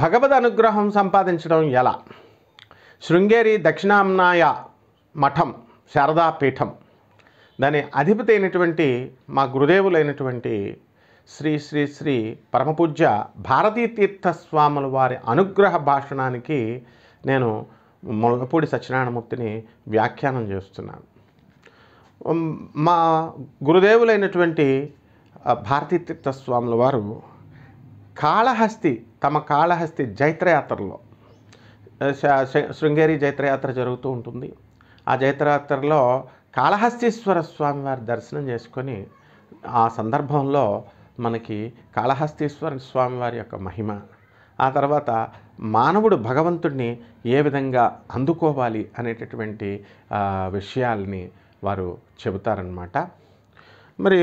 భగవద్ అనుగ్రహం సంపాదించడం ఎలా శృంగేరి దక్షిణామ్నాయ మఠం శారదాపీఠం దాని అధిపతి అయినటువంటి మా గురుదేవులైనటువంటి శ్రీ శ్రీ శ్రీ పరమపూజ్య భారతీతీర్థ స్వాముల వారి అనుగ్రహ భాషణానికి నేను ములగపూడి సత్యనారాయణమూర్తిని వ్యాఖ్యానం చేస్తున్నాను మా గురుదేవులైనటువంటి భారతీతీర్థ స్వాముల వారు కాళహస్తి తమ కాళహస్తి జైత్రయాత్రలో శృంగేరి జైత్రయాత్ర జరుగుతూ ఉంటుంది ఆ జైత్రయాత్రలో కాళహస్తీశ్వర స్వామి వారి దర్శనం చేసుకొని ఆ సందర్భంలో మనకి కాళహస్తీశ్వర స్వామి వారి యొక్క మహిమ ఆ తర్వాత మానవుడు భగవంతుడిని ఏ విధంగా అందుకోవాలి అనేటటువంటి విషయాల్ని వారు చెబుతారనమాట మరి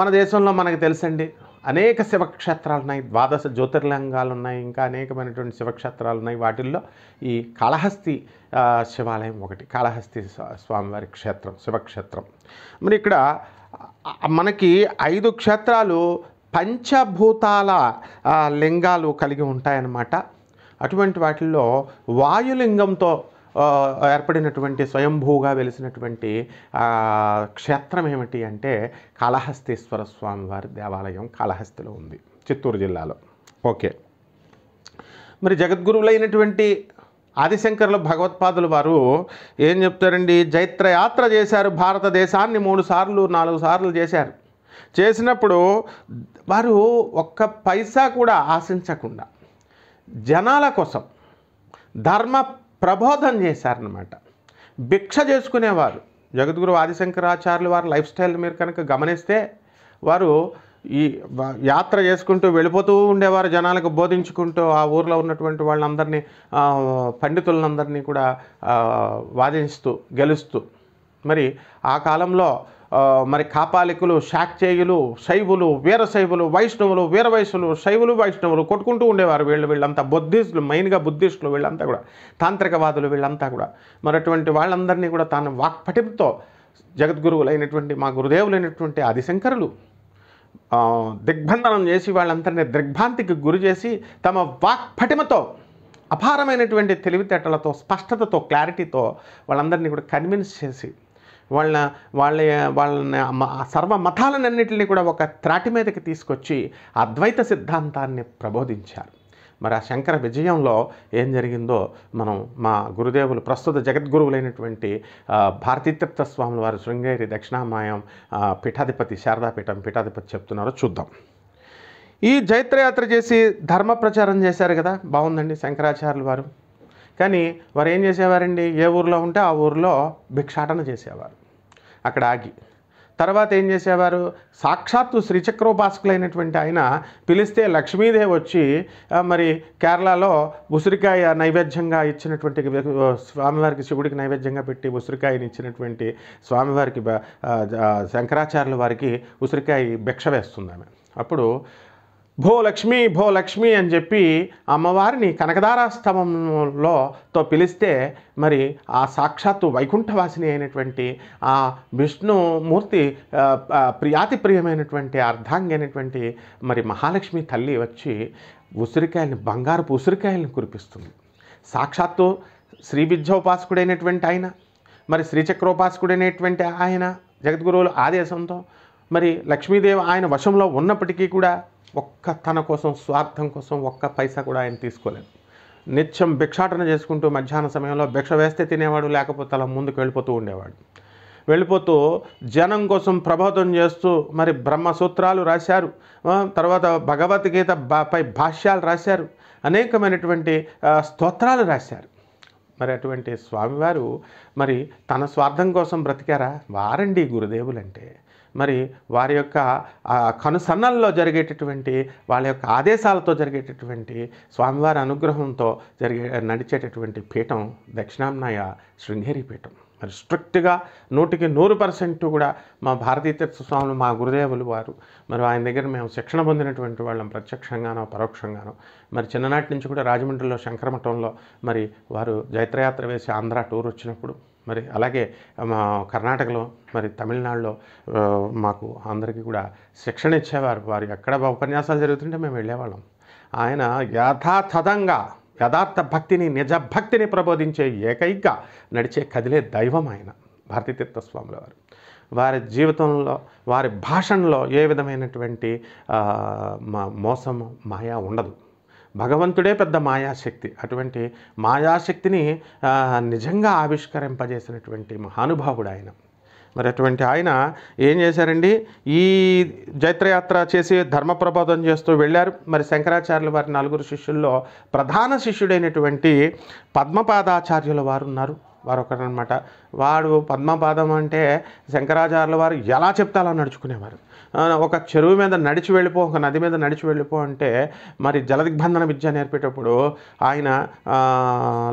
మన దేశంలో మనకు తెలుసండి అనేక శివక్షేత్రాలు ఉన్నాయి ద్వాదశ జ్యోతిర్లింగాలు ఉన్నాయి ఇంకా అనేకమైనటువంటి శివక్షేత్రాలు ఉన్నాయి వాటిల్లో ఈ కాళహస్తి శివాలయం ఒకటి కాళహస్తి స్వామివారి క్షేత్రం శివక్షేత్రం మరి ఇక్కడ మనకి ఐదు క్షేత్రాలు పంచభూతాల లింగాలు కలిగి ఉంటాయన్నమాట అటువంటి వాటిల్లో వాయులింగంతో ఏర్పడినటువంటి స్వయంభూగా వెలిసినటువంటి క్షేత్రం ఏమిటి అంటే కాళహస్తీశ్వర స్వామివారి దేవాలయం కాళహస్తిలో ఉంది చిత్తూరు జిల్లాలో ఓకే మరి జగద్గురువులైనటువంటి ఆదిశంకర్లు భగవత్పాదులు వారు ఏం చెప్తారండి జైత్రయాత్ర చేశారు భారతదేశాన్ని మూడు సార్లు నాలుగు సార్లు చేశారు చేసినప్పుడు వారు ఒక్క పైసా కూడా ఆశించకుండా జనాల కోసం ధర్మ ప్రబోధం చేశారనమాట భిక్ష చేసుకునేవారు జగద్గురు ఆదిశంకరాచార్యులు వారి లైఫ్ స్టైల్ మీరు కనుక గమనిస్తే వారు ఈ యాత్ర చేసుకుంటూ వెళ్ళిపోతూ ఉండేవారు జనాలకు బోధించుకుంటూ ఆ ఊర్లో ఉన్నటువంటి వాళ్ళందరినీ పండితులందరినీ కూడా వాదిస్తూ గెలుస్తూ మరి ఆ కాలంలో మరి కాపాలికులు శాక్చేయులు శైవులు వీరశైవులు వైష్ణవులు వీరవైశ్యులు శైవులు వైష్ణవులు కొట్టుకుంటూ ఉండేవారు వీళ్ళు వీళ్ళంతా బుద్ధిస్టులు మెయిన్గా బుద్ధిస్టులు వీళ్ళంతా కూడా తాంత్రికవాదులు వీళ్ళంతా కూడా మరటువంటి వాళ్ళందరినీ కూడా తాను వాక్పటింతో జగద్గురువులైనటువంటి మా గురుదేవులైనటువంటి ఆదిశంకరులు దిగ్బంధనం చేసి వాళ్ళందరినీ దిగ్భ్రాంతికి గురి చేసి తమ వాక్పటిమతో అపారమైనటువంటి తెలివితేటలతో స్పష్టతతో క్లారిటీతో వాళ్ళందరినీ కూడా కన్విన్స్ చేసి వాళ్ళ వాళ్ళ వాళ్ళని సర్వ మతాలన్నింటినీ కూడా ఒక త్రాటి మీదకి తీసుకొచ్చి అద్వైత సిద్ధాంతాన్ని ప్రబోధించారు మరి ఆ శంకర విజయంలో ఏం జరిగిందో మనం మా గురుదేవులు ప్రస్తుత జగద్గురువులైనటువంటి భారతీతీర్థ స్వాముల వారు శృంగేరి దక్షిణామాయం పీఠాధిపతి శారదాపీఠం పీఠాధిపతి చెప్తున్నారో చూద్దాం ఈ జైత్రయాత్ర చేసి ధర్మ ప్రచారం చేశారు కదా బాగుందండి శంకరాచార్యులు వారు కానీ వారు ఏం చేసేవారండి ఏ ఊర్లో ఉంటే ఆ ఊర్లో భిక్షాటన చేసేవారు అక్కడ ఆగి తర్వాత ఏం చేసేవారు సాక్షాత్తు శ్రీచక్రోపాసకులైనటువంటి ఆయన పిలిస్తే లక్ష్మీదేవి వచ్చి మరి కేరళలో ఉసిరికాయ నైవేద్యంగా ఇచ్చినటువంటి స్వామివారికి శివుడికి నైవేద్యంగా పెట్టి ఉసిరికాయని ఇచ్చినటువంటి స్వామివారికి శంకరాచార్యుల వారికి ఉసిరికాయ భిక్ష వేస్తుంది ఆమె అప్పుడు భో లక్ష్మి భో లక్ష్మి అని చెప్పి అమ్మవారిని కనకదారాస్తవంలో పిలిస్తే మరి ఆ సాక్షాత్తు వైకుంఠవాసిని అయినటువంటి ఆ విష్ణుమూర్తి ప్రియాతి ప్రియమైనటువంటి అర్ధాంగి అయినటువంటి మరి మహాలక్ష్మి తల్లి వచ్చి ఉసిరికాయల్ని బంగారపు ఉసిరికాయలను కురిపిస్తుంది సాక్షాత్తు శ్రీ విద్యోపాసకుడైనటువంటి ఆయన మరి శ్రీచక్రోపాసకుడైనటువంటి ఆయన జగద్గురువుల ఆదేశంతో మరి లక్ష్మీదేవి ఆయన వశంలో ఉన్నప్పటికీ కూడా ఒక్క తన కోసం స్వార్థం కోసం ఒక్క పైసా కూడా ఆయన తీసుకోలేదు నిత్యం భిక్షాటన చేసుకుంటూ మధ్యాహ్న సమయంలో భిక్ష వేస్తే తినేవాడు లేకపోతే అలా ముందుకు వెళ్ళిపోతూ ఉండేవాడు వెళ్ళిపోతూ జనం కోసం ప్రభావితం చేస్తూ మరి బ్రహ్మసూత్రాలు రాశారు తర్వాత భగవద్గీత పై భాష్యాలు రాశారు అనేకమైనటువంటి స్తోత్రాలు రాశారు మరి అటువంటి స్వామివారు మరి తన స్వార్థం కోసం బ్రతికారా వారండి గురుదేవులంటే మరి వారి యొక్క కనుసన్నల్లో జరిగేటటువంటి వాళ్ళ యొక్క ఆదేశాలతో జరిగేటటువంటి స్వామివారి అనుగ్రహంతో జరిగే నడిచేటటువంటి పీఠం దక్షిణాంనాయ శృంగేరి పీఠం మరి స్ట్రిక్ట్గా నూటికి నూరు పర్సెంట్ కూడా మా తీర్థ స్వాములు మా గురుదేవులు వారు మరి ఆయన దగ్గర మేము శిక్షణ పొందినటువంటి వాళ్ళం ప్రత్యక్షంగానో పరోక్షంగానో మరి చిన్ననాటి నుంచి కూడా రాజమండ్రిలో శంకరమఠంలో మరి వారు జైత్రయాత్ర వేసి ఆంధ్ర టూర్ వచ్చినప్పుడు మరి అలాగే మా కర్ణాటకలో మరి తమిళనాడులో మాకు అందరికీ కూడా శిక్షణ ఇచ్చేవారు వారు ఎక్కడ ఉపన్యాసాలు జరుగుతుంటే మేము వెళ్ళేవాళ్ళం ఆయన యథాతథంగా యథార్థ భక్తిని నిజభక్తిని ప్రబోధించే ఏకైక నడిచే కదిలే దైవం ఆయన భారతీతీర్థ స్వాముల వారు వారి జీవితంలో వారి భాషణలో ఏ విధమైనటువంటి మోసం మాయా ఉండదు భగవంతుడే పెద్ద మాయాశక్తి అటువంటి మాయాశక్తిని నిజంగా ఆవిష్కరింపజేసినటువంటి మహానుభావుడు ఆయన మరి అటువంటి ఆయన ఏం చేశారండి ఈ జైత్రయాత్ర చేసి ధర్మ ప్రబోధం చేస్తూ వెళ్ళారు మరి శంకరాచార్యుల వారి నలుగురు శిష్యుల్లో ప్రధాన శిష్యుడైనటువంటి పద్మపాదాచార్యుల వారు ఉన్నారు వారొకరు అనమాట వాడు పద్మపాదం అంటే శంకరాచార్యుల వారు ఎలా చెప్తాలో నడుచుకునేవారు ఒక చెరువు మీద నడిచి వెళ్ళిపో ఒక నది మీద నడిచి వెళ్ళిపో అంటే మరి జలదిగ్బంధన విద్య నేర్పేటప్పుడు ఆయన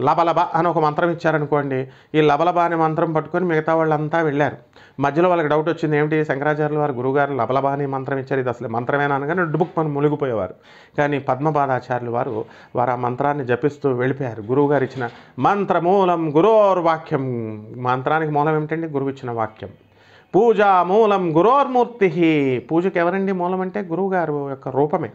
లబలబ అని ఒక మంత్రం ఇచ్చారనుకోండి ఈ లబలబ అనే మంత్రం పట్టుకొని మిగతా వాళ్ళంతా వెళ్ళారు మధ్యలో వాళ్ళకి డౌట్ వచ్చింది ఏమిటి శంకరాచార్యుల వారు గురువుగారు లబలబ అనే మంత్రం ఇచ్చారు ఇది అసలు మంత్రమేనా అనగానే డుబుక్ మనం మునిగిపోయేవారు కానీ పద్మపాదాచార్యులు వారు వారు ఆ మంత్రాన్ని జపిస్తూ వెళ్ళిపోయారు గురువుగారు ఇచ్చిన మంత్రమూలం గురో వాక్యం మంత్రానికి మూలం ఏమిటండి గురువు ఇచ్చిన వాక్యం పూజా మూలం గురోర్మూర్తి పూజకి ఎవరండి మూలం అంటే గురువుగారు యొక్క రూపమే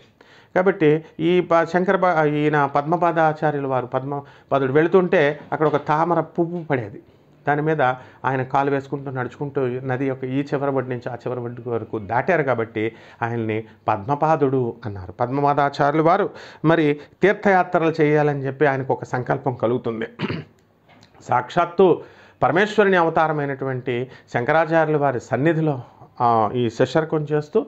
కాబట్టి ఈ ప శంకర ఈయన పద్మపాదాచార్యులు వారు పద్మ పదుడు వెళుతుంటే అక్కడ ఒక తామర పువ్వు పడేది దాని మీద ఆయన కాలు వేసుకుంటూ నడుచుకుంటూ నది యొక్క ఈ చివరబడి నుంచి ఆ చివరబడి వరకు దాటారు కాబట్టి ఆయన్ని పద్మపాదుడు అన్నారు పద్మపాదాచార్యులు వారు మరి తీర్థయాత్రలు చేయాలని చెప్పి ఆయనకు ఒక సంకల్పం కలుగుతుంది సాక్షాత్తు పరమేశ్వరుని అవతారమైనటువంటి శంకరాచార్యుల వారి సన్నిధిలో ఈ శశర్కం చేస్తూ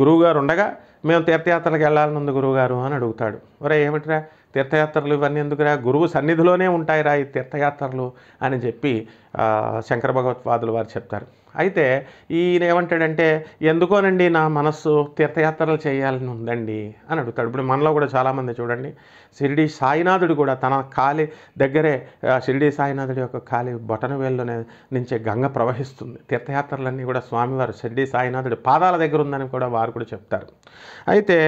గురువుగారు ఉండగా మేము తీర్థయాత్రలకు ఉంది గురువుగారు అని అడుగుతాడు ఒరే ఏమిటిరా తీర్థయాత్రలు ఇవన్నీ ఎందుకురా గురువు సన్నిధిలోనే ఉంటాయిరా ఈ తీర్థయాత్రలు అని చెప్పి శంకర భగవత్వాదులు వారు చెప్తారు అయితే ఈయన ఏమంటాడంటే ఎందుకోనండి నా మనస్సు తీర్థయాత్రలు చేయాలని ఉందండి అని అడుగుతాడు ఇప్పుడు మనలో కూడా చాలామంది చూడండి షిరిడి సాయినాథుడు కూడా తన కాలి దగ్గరే షిరిడి సాయినాథుడి యొక్క కాలి బొటనవేలులోనే నుంచే గంగ ప్రవహిస్తుంది తీర్థయాత్రలన్నీ కూడా స్వామివారు షిరిడి సాయినాథుడి పాదాల దగ్గర ఉందని కూడా వారు కూడా చెప్తారు అయితే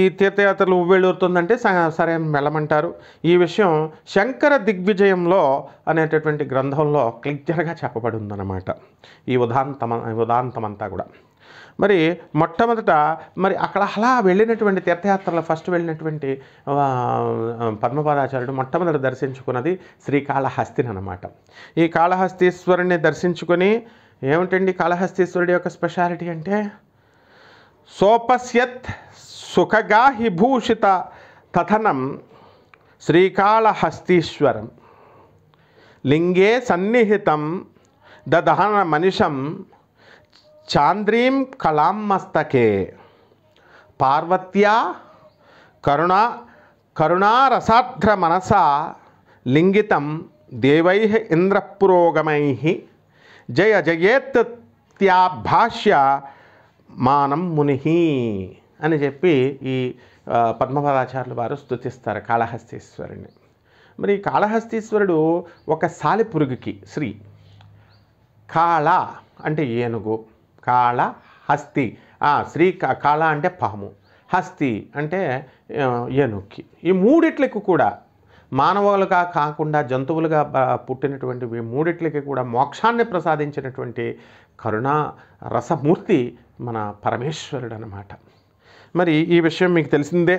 ఈ తీర్థయాత్రలు ఉవ్వెళ్ళూరుతుందంటే సరే వెళ్ళమంటారు ఈ విషయం శంకర దిగ్విజయంలో అనేటటువంటి గ్రంథంలో క్లి క్లియర్గా చెప్పబడి ఉందన్నమాట ఈ ఉదాంతమ ఉదాంతమంతా కూడా మరి మొట్టమొదట మరి అక్కడ అలా వెళ్ళినటువంటి తీర్థయాత్రలో ఫస్ట్ వెళ్ళినటువంటి పద్మపాదాచార్యుడు మొట్టమొదట దర్శించుకున్నది శ్రీకాళహస్తిని అనమాట ఈ కాళహస్తీశ్వరుణ్ణి దర్శించుకొని ఏమిటండి కాళహస్తీశ్వరుడి యొక్క స్పెషాలిటీ అంటే సోపస్యత్ సుఖగాహిభూషిత తథనం శ్రీకాళహస్తీశ్వరం లింగే సన్నిహితం దదహన మనిషం చాంద్రీం కళాం మస్తకే పార్వత్యా కరుణా కరుణారసాధ్ర మనసా లింగితం దేవై ఇంద్రపురోగమై జయ జయేత్యాభాష్య మానం ముని అని చెప్పి ఈ పద్మపదాచార్యులు వారు స్థుతిస్తారు కాళహస్తీశ్వరుణ్ణి మరి కాళహస్తీశ్వరుడు ఒక పురుగుకి శ్రీ కాళ అంటే ఏనుగు కాళ హస్తి శ్రీ కాళ అంటే పాము హస్తి అంటే ఏనుక్కి ఈ మూడిట్లకు కూడా మానవులుగా కాకుండా జంతువులుగా పుట్టినటువంటి మూడిట్లకి కూడా మోక్షాన్ని ప్రసాదించినటువంటి కరుణా రసమూర్తి మన పరమేశ్వరుడు అనమాట మరి ఈ విషయం మీకు తెలిసిందే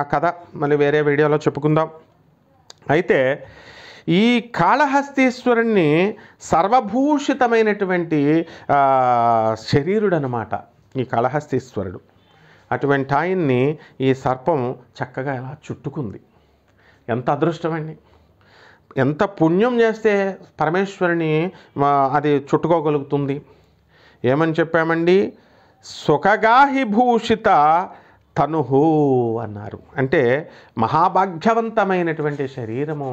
ఆ కథ మళ్ళీ వేరే వీడియోలో చెప్పుకుందాం అయితే ఈ కాళహస్తీశ్వరుణ్ణి సర్వభూషితమైనటువంటి శరీరుడు అనమాట ఈ కాళహస్తీశ్వరుడు అటువంటి ఆయన్ని ఈ సర్పం చక్కగా ఇలా చుట్టుకుంది ఎంత అదృష్టమండి ఎంత పుణ్యం చేస్తే పరమేశ్వరుని అది చుట్టుకోగలుగుతుంది ఏమని చెప్పామండి సుఖగాహిభూషిత తనుహు అన్నారు అంటే మహాభాగ్యవంతమైనటువంటి శరీరము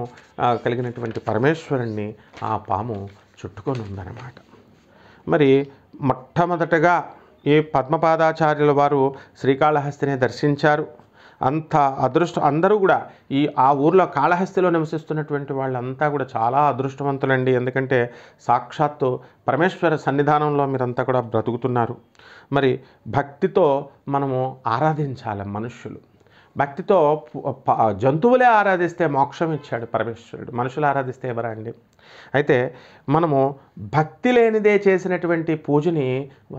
కలిగినటువంటి పరమేశ్వరుణ్ణి ఆ పాము చుట్టుకొని ఉందన్నమాట మరి మొట్టమొదటగా ఈ పద్మపాదాచార్యుల వారు శ్రీకాళహస్తిని దర్శించారు అంత అదృష్టం అందరూ కూడా ఈ ఆ ఊర్లో కాళహస్తిలో నివసిస్తున్నటువంటి వాళ్ళంతా కూడా చాలా అదృష్టవంతులండి ఎందుకంటే సాక్షాత్తు పరమేశ్వర సన్నిధానంలో మీరంతా కూడా బ్రతుకుతున్నారు మరి భక్తితో మనము ఆరాధించాలి మనుష్యులు భక్తితో జంతువులే ఆరాధిస్తే మోక్షం ఇచ్చాడు పరమేశ్వరుడు మనుషులు ఆరాధిస్తే ఎవరా అండి అయితే మనము భక్తి లేనిదే చేసినటువంటి పూజని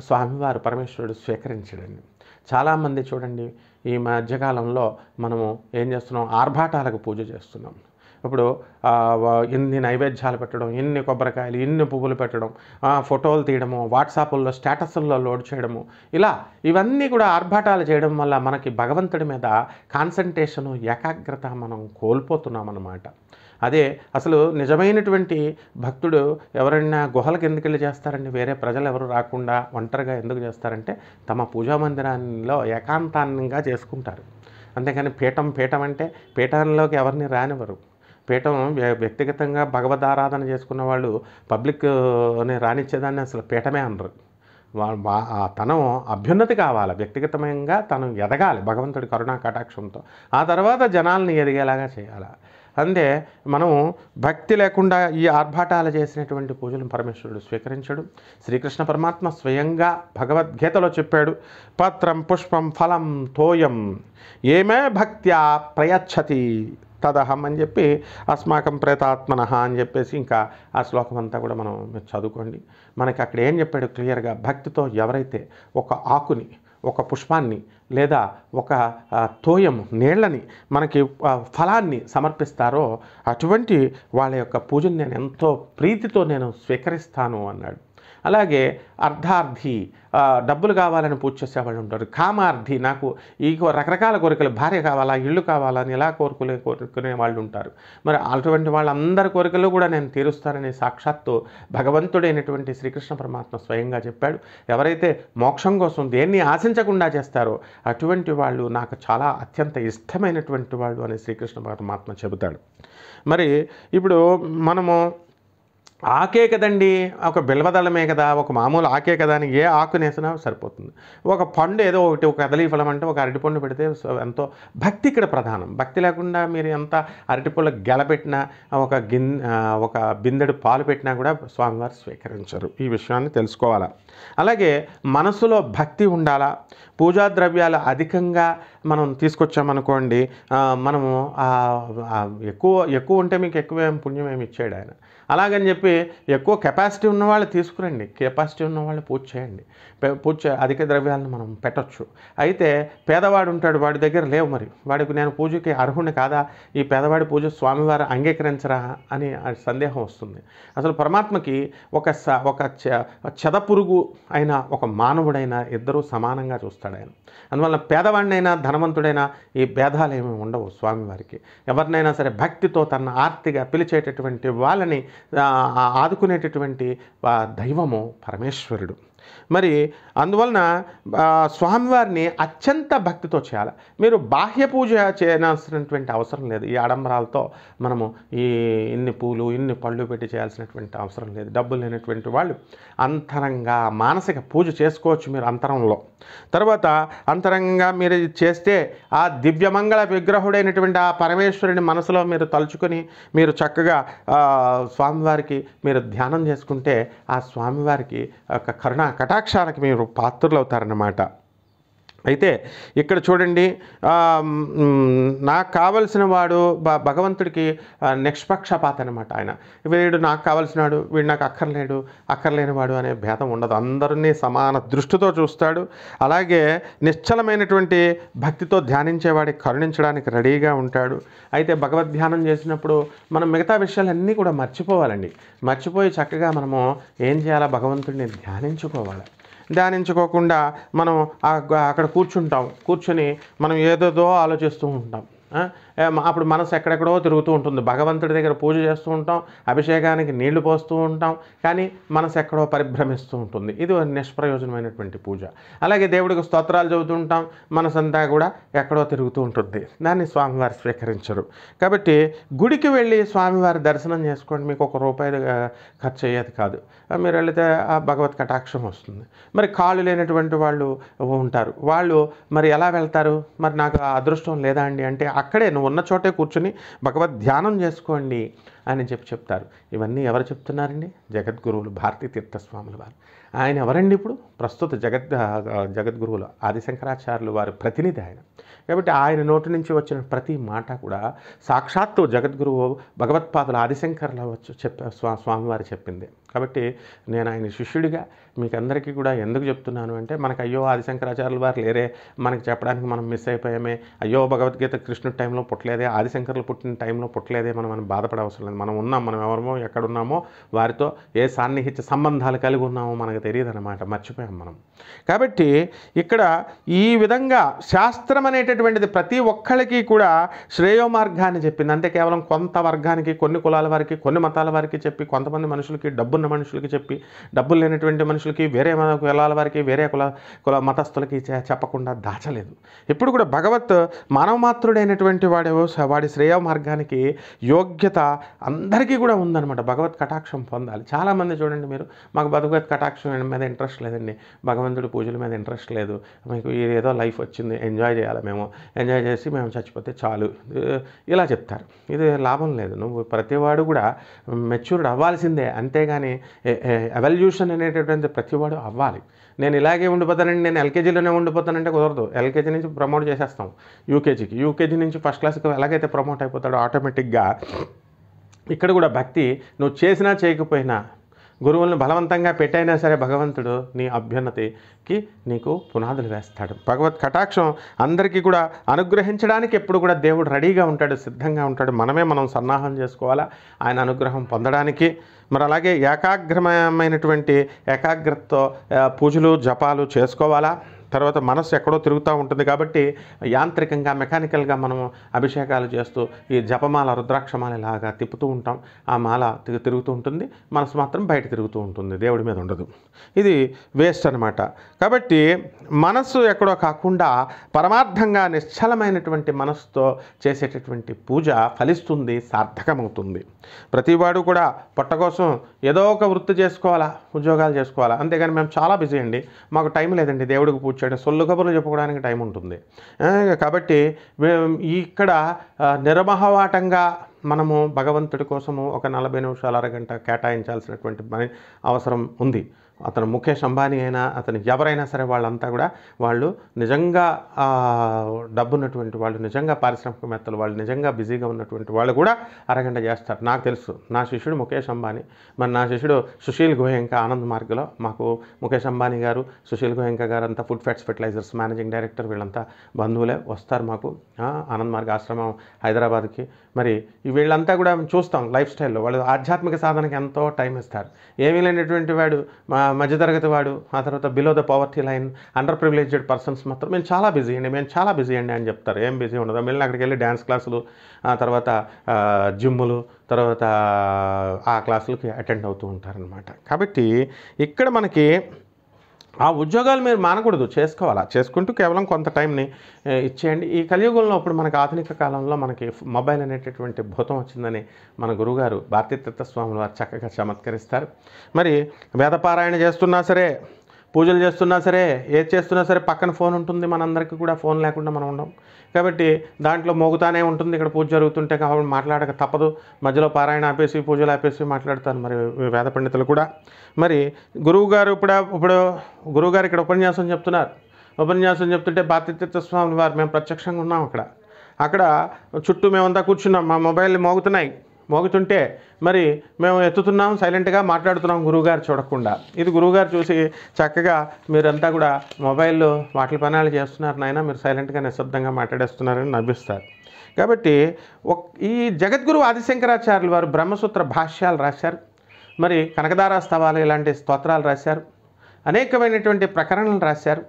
స్వామివారు పరమేశ్వరుడు స్వీకరించడండి చాలామంది చూడండి ఈ మధ్యకాలంలో మనము ఏం చేస్తున్నాం ఆర్భాటాలకు పూజ చేస్తున్నాం ఇప్పుడు ఇన్ని నైవేద్యాలు పెట్టడం ఇన్ని కొబ్బరికాయలు ఇన్ని పువ్వులు పెట్టడం ఫోటోలు తీయడము వాట్సాపుల్లో స్టేటస్ల్లో లోడ్ చేయడము ఇలా ఇవన్నీ కూడా ఆర్భాటాలు చేయడం వల్ల మనకి భగవంతుడి మీద కాన్సన్ట్రేషను ఏకాగ్రత మనం కోల్పోతున్నాం అన్నమాట అదే అసలు నిజమైనటువంటి భక్తుడు ఎవరైనా గుహలకు ఎందుకు వెళ్ళి చేస్తారండి వేరే ప్రజలు ఎవరు రాకుండా ఒంటరిగా ఎందుకు చేస్తారంటే తమ పూజా మందిరాల్లో ఏకాంతాన్నంగా చేసుకుంటారు అంతేకాని పీఠం పీఠం అంటే పీఠంలోకి ఎవరిని రానివ్వరు పీఠం వ్యక్తిగతంగా భగవద్ ఆరాధన చేసుకున్న వాళ్ళు పబ్లిక్ రాణించేదాన్ని అసలు పీఠమే అనరు తనం అభ్యున్నతి కావాలి వ్యక్తిగతంగా తను ఎదగాలి భగవంతుడి కరుణా కటాక్షంతో ఆ తర్వాత జనాల్ని ఎదిగేలాగా చేయాలి అంతే మనం భక్తి లేకుండా ఈ ఆర్భాటాలు చేసినటువంటి పూజలను పరమేశ్వరుడు స్వీకరించడు శ్రీకృష్ణ పరమాత్మ స్వయంగా భగవద్గీతలో చెప్పాడు పత్రం పుష్పం ఫలం తోయం ఏమే భక్త్యా ప్రయచ్చతి తదహం అని చెప్పి అస్మాకం ప్రేతాత్మన అని చెప్పేసి ఇంకా ఆ శ్లోకం అంతా కూడా మనం చదువుకోండి మనకి అక్కడ ఏం చెప్పాడు క్లియర్గా భక్తితో ఎవరైతే ఒక ఆకుని ఒక పుష్పాన్ని లేదా ఒక తోయం నీళ్ళని మనకి ఫలాన్ని సమర్పిస్తారో అటువంటి వాళ్ళ యొక్క పూజను నేను ఎంతో ప్రీతితో నేను స్వీకరిస్తాను అన్నాడు అలాగే అర్ధార్థి డబ్బులు కావాలని పూజ చేసేవాళ్ళు ఉంటారు కామార్థి నాకు ఈ రకరకాల కోరికలు భార్య కావాలా ఇళ్ళు కావాలని ఎలా కోరుకునే కోరుకునే వాళ్ళు ఉంటారు మరి అటువంటి వాళ్ళందరి కోరికలు కూడా నేను తీరుస్తానని సాక్షాత్తు భగవంతుడైనటువంటి శ్రీకృష్ణ పరమాత్మ స్వయంగా చెప్పాడు ఎవరైతే మోక్షం కోసం దేన్ని ఆశించకుండా చేస్తారో అటువంటి వాళ్ళు నాకు చాలా అత్యంత ఇష్టమైనటువంటి వాళ్ళు అని శ్రీకృష్ణ పరమాత్మ చెబుతాడు మరి ఇప్పుడు మనము ఆకే కదండి ఒక బిల్వదళమే కదా ఒక మామూలు ఆకే కదా అని ఏ ఆకునేసినా సరిపోతుంది ఒక పండు ఏదో ఒకటి ఒక కదలీ ఫలం అంటే ఒక అరటిపండు పెడితే ఎంతో భక్తి ఇక్కడ ప్రధానం భక్తి లేకుండా మీరు ఎంత అరటిపళ్ళు గెలపెట్టినా ఒక గిన్ ఒక బిందెడు పాలు పెట్టినా కూడా స్వామివారు స్వీకరించరు ఈ విషయాన్ని తెలుసుకోవాలా అలాగే మనసులో భక్తి ఉండాలా పూజా ద్రవ్యాలు అధికంగా మనం తీసుకొచ్చామనుకోండి మనము ఎక్కువ ఎక్కువ ఉంటే మీకు ఎక్కువ పుణ్యం ఏమి ఇచ్చాడు ఆయన అలాగని చెప్పి ఎక్కువ కెపాసిటీ ఉన్నవాళ్ళు తీసుకురండి కెపాసిటీ ఉన్నవాళ్ళు పూజ చేయండి పూజ అధిక ద్రవ్యాలను మనం పెట్టచ్చు అయితే పేదవాడు ఉంటాడు వాడి దగ్గర లేవు మరి వాడికి నేను పూజకి అర్హుడిని కాదా ఈ పేదవాడి పూజ స్వామివారు అంగీకరించరా అని సందేహం వస్తుంది అసలు పరమాత్మకి ఒక స ఒక చెదపురుగు అయిన ఒక మానవుడైన ఇద్దరూ సమానంగా చూస్తాడు ఆయన అందువల్ల పేదవాడినైనా ధనవంతుడైనా ఈ భేదాలు ఏమి ఉండవు స్వామివారికి ఎవరినైనా సరే భక్తితో తన ఆర్తిగా పిలిచేటటువంటి వాళ్ళని ఆదుకునేటటువంటి దైవము పరమేశ్వరుడు మరి అందువలన స్వామివారిని అత్యంత భక్తితో చేయాలి మీరు బాహ్య పూజ చేయాల్సినటువంటి అవసరం లేదు ఈ ఆడంబరాలతో మనము ఈ ఇన్ని పూలు ఇన్ని పళ్ళు పెట్టి చేయాల్సినటువంటి అవసరం లేదు డబ్బులు లేనటువంటి వాళ్ళు అంతరంగా మానసిక పూజ చేసుకోవచ్చు మీరు అంతరంలో తర్వాత అంతరంగా మీరు చేస్తే ఆ దివ్యమంగళ విగ్రహుడైనటువంటి ఆ పరమేశ్వరుని మనసులో మీరు తలుచుకొని మీరు చక్కగా స్వామివారికి మీరు ధ్యానం చేసుకుంటే ఆ స్వామివారికి ఒక కరుణ కటాక్షానికి మీరు పాత్రలు అవుతారన్నమాట అయితే ఇక్కడ చూడండి నాకు కావలసిన వాడు భగవంతుడికి నిష్పక్షపాత అనమాట ఆయన వీడు నాకు కావలసినాడు వీడు నాకు అక్కర్లేడు అక్కర్లేని వాడు అనే భేదం ఉండదు అందరినీ సమాన దృష్టితో చూస్తాడు అలాగే నిశ్చలమైనటువంటి భక్తితో ధ్యానించేవాడికి కరుణించడానికి రెడీగా ఉంటాడు అయితే భగవద్ ధ్యానం చేసినప్పుడు మనం మిగతా విషయాలన్నీ కూడా మర్చిపోవాలండి మర్చిపోయి చక్కగా మనము ఏం చేయాలా భగవంతుడిని ధ్యానించుకోవాలి ధ్యానించుకోకుండా మనం అక్కడ కూర్చుంటాం కూర్చుని మనం ఏదేదో ఆలోచిస్తూ ఉంటాం అప్పుడు మనసు ఎక్కడెక్కడో తిరుగుతూ ఉంటుంది భగవంతుడి దగ్గర పూజ చేస్తూ ఉంటాం అభిషేకానికి నీళ్లు పోస్తూ ఉంటాం కానీ మనసు ఎక్కడో పరిభ్రమిస్తూ ఉంటుంది ఇది నిష్ప్రయోజనమైనటువంటి పూజ అలాగే దేవుడికి స్తోత్రాలు చదువుతూ ఉంటాం మనసంతా కూడా ఎక్కడో తిరుగుతూ ఉంటుంది దాన్ని స్వామివారు స్వీకరించరు కాబట్టి గుడికి వెళ్ళి స్వామివారి దర్శనం చేసుకోండి మీకు ఒక రూపాయి ఖర్చు అయ్యేది కాదు మీరు వెళితే ఆ భగవత్ కటాక్షం వస్తుంది మరి కాళ్ళు లేనటువంటి వాళ్ళు ఉంటారు వాళ్ళు మరి ఎలా వెళ్తారు మరి నాకు అదృష్టం లేదా అండి అంటే అక్కడే నువ్వు ఉన్న చోటే కూర్చుని భగవద్ ధ్యానం చేసుకోండి అని చెప్పి చెప్తారు ఇవన్నీ ఎవరు చెప్తున్నారండి జగద్గురువులు భారతీ తీర్థస్వాములు వారు ఆయన ఎవరండి ఇప్పుడు ప్రస్తుత జగద్ జగద్గురువులు ఆదిశంకరాచార్యులు వారి ప్రతినిధి ఆయన కాబట్టి ఆయన నోటి నుంచి వచ్చిన ప్రతి మాట కూడా సాక్షాత్తు జగద్గురువు భగవత్పాదులు ఆదిశంకర్ల వచ్చి చెప్ప స్వా స్వామివారు చెప్పింది కాబట్టి నేను ఆయన శిష్యుడిగా మీకు అందరికీ కూడా ఎందుకు చెప్తున్నాను అంటే మనకు అయ్యో ఆదిశంకరాచార్యులు వారు లేరే మనకు చెప్పడానికి మనం మిస్ అయిపోయామే అయ్యో భగవద్గీత కృష్ణుడి టైంలో పుట్టలేదే ఆదిశంకర్లు పుట్టిన టైంలో పుట్టలేదే మనం మనం బాధపడవసరం మనకు మనం ఉన్నాం మనం ఎవరమో ఎక్కడున్నామో వారితో ఏ సాన్నిహిత్య సంబంధాలు కలిగి ఉన్నామో మనకు తెలియదు అనమాట మర్చిపోయాం మనం కాబట్టి ఇక్కడ ఈ విధంగా శాస్త్రం అనేటటువంటిది ప్రతి ఒక్కళ్ళకి కూడా శ్రేయో మార్గాన్ని చెప్పింది అంటే కేవలం కొంత వర్గానికి కొన్ని కులాల వారికి కొన్ని మతాల వారికి చెప్పి కొంతమంది మనుషులకి డబ్బున్న మనుషులకి చెప్పి డబ్బులు లేనటువంటి మనుషులకి వేరే కులాల వారికి వేరే కుల కుల మతస్థులకి చెప్పకుండా దాచలేదు ఇప్పుడు కూడా భగవత్ మానవమాత్రుడైనటువంటి వాడే వాడి శ్రేయ మార్గానికి యోగ్యత అందరికీ కూడా ఉందన్నమాట భగవత్ కటాక్షం పొందాలి చాలామంది చూడండి మీరు మాకు భగవత్ కటాక్షం మీద ఇంట్రెస్ట్ లేదండి భగవంతుడి పూజల మీద ఇంట్రెస్ట్ లేదు మీకు ఏదో లైఫ్ వచ్చింది ఎంజాయ్ చేయాలి మేము ఎంజాయ్ చేసి మేము చచ్చిపోతే చాలు ఇలా చెప్తారు ఇది లాభం లేదు నువ్వు ప్రతివాడు కూడా మెచ్యూర్డ్ అవ్వాల్సిందే అంతేగాని ఎవల్యూషన్ అనేటటువంటి ప్రతివాడు అవ్వాలి నేను ఇలాగే ఉండిపోతానండి నేను ఎల్కేజీలోనే ఉండిపోతానంటే కుదరదు ఎల్కేజీ నుంచి ప్రమోట్ చేసేస్తాం యూకేజీకి యూకేజీ నుంచి ఫస్ట్ క్లాస్కి ఎలాగైతే ప్రమోట్ అయిపోతాడో ఆటోమేటిక్గా ఇక్కడ కూడా భక్తి నువ్వు చేసినా చేయకపోయినా గురువులను బలవంతంగా పెట్టైనా సరే భగవంతుడు నీ అభ్యున్నతికి నీకు పునాదులు వేస్తాడు భగవత్ కటాక్షం అందరికీ కూడా అనుగ్రహించడానికి ఎప్పుడు కూడా దేవుడు రెడీగా ఉంటాడు సిద్ధంగా ఉంటాడు మనమే మనం సన్నాహం చేసుకోవాలా ఆయన అనుగ్రహం పొందడానికి మరి అలాగే ఏకాగ్రమైనటువంటి ఏకాగ్రతతో పూజలు జపాలు చేసుకోవాలా తర్వాత మనసు ఎక్కడో తిరుగుతూ ఉంటుంది కాబట్టి యాంత్రికంగా మెకానికల్గా మనం అభిషేకాలు చేస్తూ ఈ జపమాల రుద్రాక్షమాల ఇలాగా తిప్పుతూ ఉంటాం ఆ మాల తిరుగుతూ ఉంటుంది మనసు మాత్రం బయట తిరుగుతూ ఉంటుంది దేవుడి మీద ఉండదు ఇది వేస్ట్ అనమాట కాబట్టి మనస్సు ఎక్కడో కాకుండా పరమార్థంగా నిశ్చలమైనటువంటి మనసుతో చేసేటటువంటి పూజ ఫలిస్తుంది సార్థకమవుతుంది ప్రతివాడు కూడా పొట్ట కోసం ఏదో ఒక వృత్తి చేసుకోవాలా ఉద్యోగాలు చేసుకోవాలా అంతేగాని మేము చాలా బిజీ అండి మాకు టైం లేదండి దేవుడికి పూజ వచ్చాడు సొల్లు కబుర్లు చెప్పుకోవడానికి టైం ఉంటుంది కాబట్టి ఇక్కడ నిర్మహవాటంగా మనము భగవంతుడి కోసము ఒక నలభై నిమిషాలు అరగంట కేటాయించాల్సినటువంటి అవసరం ఉంది అతను ముఖేష్ అంబానీ అయినా అతను ఎవరైనా సరే వాళ్ళంతా కూడా వాళ్ళు నిజంగా డబ్బు ఉన్నటువంటి వాళ్ళు నిజంగా పారిశ్రామికమేత్తలు వాళ్ళు నిజంగా బిజీగా ఉన్నటువంటి వాళ్ళు కూడా అరగంట చేస్తారు నాకు తెలుసు నా శిష్యుడు ముఖేష్ అంబానీ మరి నా శిష్యుడు సుశీల్ గోయంక ఆనంద్ మార్గలో మాకు ముఖేష్ అంబానీ గారు సుశీల్ గోయంక గారు అంతా food fats fertilizers managing director వీళ్ళంతా బంధువులే వస్తారు మాకు ఆనంద్ మార్గ ఆశ్రమం హైదరాబాద్కి మరి వీళ్ళంతా కూడా చూస్తాం లైఫ్ స్టైల్లో వాళ్ళు ఆధ్యాత్మిక సాధనకి ఎంతో టైం ఇస్తారు ఏమీ లేనటువంటి వాడు మా మధ్యతరగతి వాడు ఆ తర్వాత below the poverty line underprivileged persons మాత్రం మేము చాలా బిజీ అండి మేము చాలా బిజీ అండి అని చెప్తారు ఏం బిజీ ఉండదు మేము అక్కడికి వెళ్ళి డ్యాన్స్ క్లాసులు ఆ తర్వాత జిమ్ములు తర్వాత ఆ క్లాసులకి అటెండ్ అవుతూ ఉంటారనమాట కాబట్టి ఇక్కడ మనకి ఆ ఉద్యోగాలు మీరు మానకూడదు చేసుకోవాలా చేసుకుంటూ కేవలం కొంత టైంని ఇచ్చేయండి ఈ కలియుగంలో అప్పుడు మనకు ఆధునిక కాలంలో మనకి మొబైల్ అనేటటువంటి భూతం వచ్చిందని మన గురుగారు భారతీతత్వ స్వాములు వారు చక్కగా చమత్కరిస్తారు మరి వేదపారాయణ చేస్తున్నా సరే పూజలు చేస్తున్నా సరే ఏది చేస్తున్నా సరే పక్కన ఫోన్ ఉంటుంది మనందరికీ కూడా ఫోన్ లేకుండా మనం ఉండం కాబట్టి దాంట్లో మోగుతానే ఉంటుంది ఇక్కడ పూజ జరుగుతుంటే కాబట్టి మాట్లాడక తప్పదు మధ్యలో పారాయణ ఆపేసి పూజలు ఆపేసి మాట్లాడతారు మరి వేద పండితులు కూడా మరి గురువుగారు ఇప్పుడు ఇప్పుడు గురువుగారు ఇక్కడ ఉపన్యాసం చెప్తున్నారు ఉపన్యాసం చెప్తుంటే బాధ్యతీర్థ స్వామి వారు మేము ప్రత్యక్షంగా ఉన్నాం అక్కడ అక్కడ చుట్టూ మేమంతా కూర్చున్నాం మా మొబైల్ మోగుతున్నాయి మోగుతుంటే మరి మేము ఎత్తుతున్నాం సైలెంట్గా మాట్లాడుతున్నాం గురువుగారు చూడకుండా ఇది గురువుగారు చూసి చక్కగా మీరంతా కూడా మొబైల్లో వాటి పనాలు చేస్తున్నారు నాయన మీరు సైలెంట్గా నిశ్శబ్దంగా మాట్లాడేస్తున్నారని నవ్విస్తారు కాబట్టి ఈ జగద్గురు ఆదిశంకరాచార్యులు వారు బ్రహ్మసూత్ర భాష్యాలు రాశారు మరి కనకదారా స్తవాలు ఇలాంటి స్తోత్రాలు రాశారు అనేకమైనటువంటి ప్రకరణలు రాశారు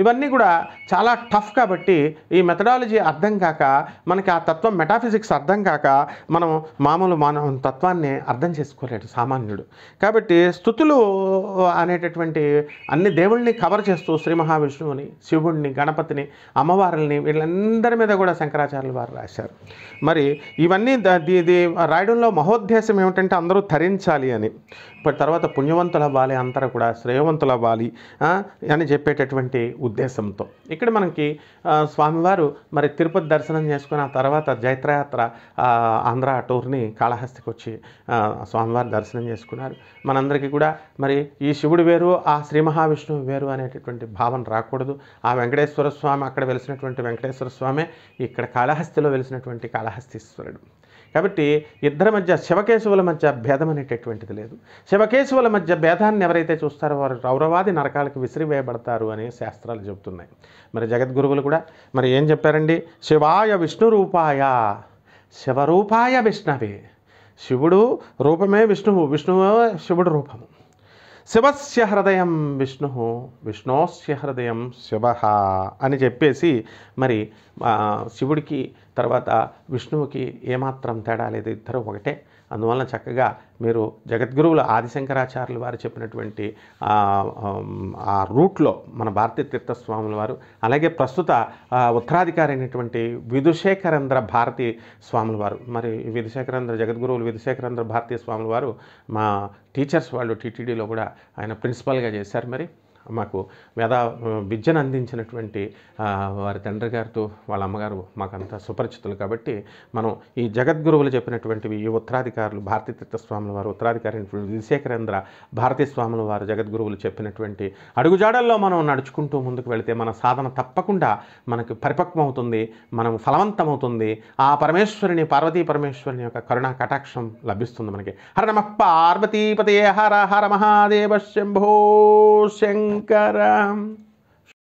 ఇవన్నీ కూడా చాలా టఫ్ కాబట్టి ఈ మెథడాలజీ అర్థం కాక మనకి ఆ తత్వం మెటాఫిజిక్స్ అర్థం కాక మనం మామూలు మానవ తత్వాన్ని అర్థం చేసుకోలేడు సామాన్యుడు కాబట్టి స్థుతులు అనేటటువంటి అన్ని దేవుళ్ళని కవర్ చేస్తూ శ్రీ మహావిష్ణువుని శివుడిని గణపతిని అమ్మవారుల్ని వీళ్ళందరి మీద కూడా శంకరాచార్యులు వారు రాశారు మరి ఇవన్నీ ఇది రాయడంలో మహోద్దేశం ఏమిటంటే అందరూ ధరించాలి అని ఇప్పుడు తర్వాత పుణ్యవంతులు అవ్వాలి అందరూ కూడా శ్రేయవంతులు అవ్వాలి అని చెప్పేటటువంటి ఉద్దేశంతో ఇక్కడ మనకి స్వామివారు మరి తిరుపతి దర్శనం చేసుకున్న తర్వాత జైత్రయాత్ర ఆంధ్ర టూర్ని కాళహస్తికి వచ్చి స్వామివారి దర్శనం చేసుకున్నారు మనందరికీ కూడా మరి ఈ శివుడు వేరు ఆ శ్రీ మహావిష్ణువు వేరు అనేటటువంటి భావన రాకూడదు ఆ వెంకటేశ్వర స్వామి అక్కడ వెలిసినటువంటి వెంకటేశ్వర స్వామే ఇక్కడ కాళహస్తిలో వెలిసినటువంటి కాళహస్తీశ్వరుడు కాబట్టి ఇద్దరి మధ్య శివకేశవుల మధ్య భేదం అనేటటువంటిది లేదు శివకేశవుల మధ్య భేదాన్ని ఎవరైతే చూస్తారో వారు రౌరవాది నరకాలకు విసిరివేయబడతారు అని శాస్త్రాలు చెబుతున్నాయి మరి జగద్గురువులు కూడా మరి ఏం చెప్పారండి శివాయ విష్ణు రూపాయ శివరూపాయ విష్ణవే శివుడు రూపమే విష్ణువు విష్ణువు శివుడు రూపము శివస్య హృదయం విష్ణు విష్ణోస్య హృదయం శివ అని చెప్పేసి మరి శివుడికి తర్వాత విష్ణువుకి ఏమాత్రం తేడా లేదు ఇద్దరు ఒకటే అందువలన చక్కగా మీరు జగద్గురువుల ఆదిశంకరాచార్యులు వారు చెప్పినటువంటి ఆ రూట్లో మన భారతీయ తీర్థస్వాముల వారు అలాగే ప్రస్తుత ఉత్తరాధికారి అయినటువంటి విధుశేఖరేంద్ర భారతి స్వాముల వారు మరి విధుశేఖరేంద్ర జగద్గురువులు విధుశేఖరేంద్ర భారతీయ స్వాముల వారు మా టీచర్స్ వాళ్ళు టీటీడీలో కూడా ఆయన ప్రిన్సిపల్గా చేశారు మరి మాకు మేధా విద్యను అందించినటువంటి వారి తండ్రి గారితో వాళ్ళ అమ్మగారు మాకంతా సుపరిచితులు కాబట్టి మనం ఈ జగద్గురువులు చెప్పినటువంటివి ఈ ఉత్తరాధికారులు భారతీ తీర్థస్వాముల వారు ఉత్తరాధికారి విశేఖరేంద్ర భారతీ స్వాముల వారు జగద్గురువులు చెప్పినటువంటి అడుగుజాడల్లో మనం నడుచుకుంటూ ముందుకు వెళితే మన సాధన తప్పకుండా మనకు పరిపక్వం అవుతుంది మనం ఫలవంతమవుతుంది ఆ పరమేశ్వరుని పార్వతీ పరమేశ్వరుని యొక్క కరుణా కటాక్షం లభిస్తుంది మనకి హర నమ పార్వతీపతే హర హర మహాదేవ శంభో శంక caram.